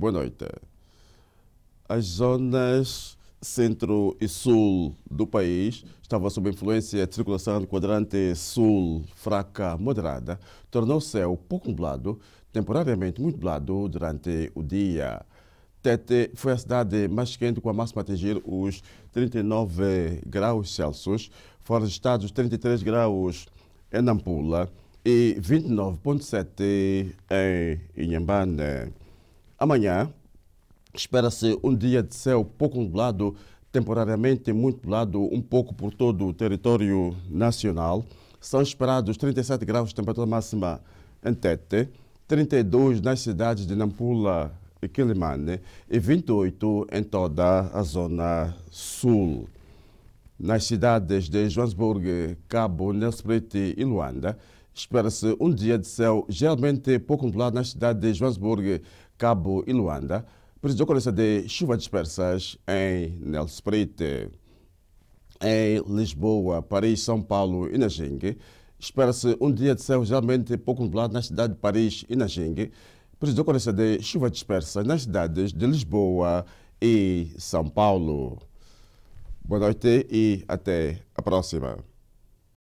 Boa noite. As zonas centro e sul do país estavam sob influência de circulação do quadrante sul fraca moderada, tornou o céu pouco nublado, temporariamente muito nublado durante o dia. Tete foi a cidade mais quente com a máxima atingir os 39 graus Celsius, foram registrados 33 graus em Nampula e 29,7 em Inhambane. Amanhã espera-se um dia de céu pouco nublado, temporariamente muito nublado, um pouco por todo o território nacional. São esperados 37 graus de temperatura máxima em Tete, 32 nas cidades de Nampula e Quilimane e 28 em toda a zona sul. Nas cidades de Joanesburgo, Cabo, Nelson e Luanda, espera-se um dia de céu geralmente pouco nublado na cidade de Joanesburgo, Cabo e Luanda, presidiu ocorrência de chuvas dispersas em Nelspruit. Em Lisboa, Paris, São Paulo e Nanjing, espera-se um dia de céu geralmente pouco nublado na cidade de Paris e Nanjing, presidiu ocorrência de chuvas dispersas nas cidades de Lisboa e São Paulo. Boa noite e até a próxima.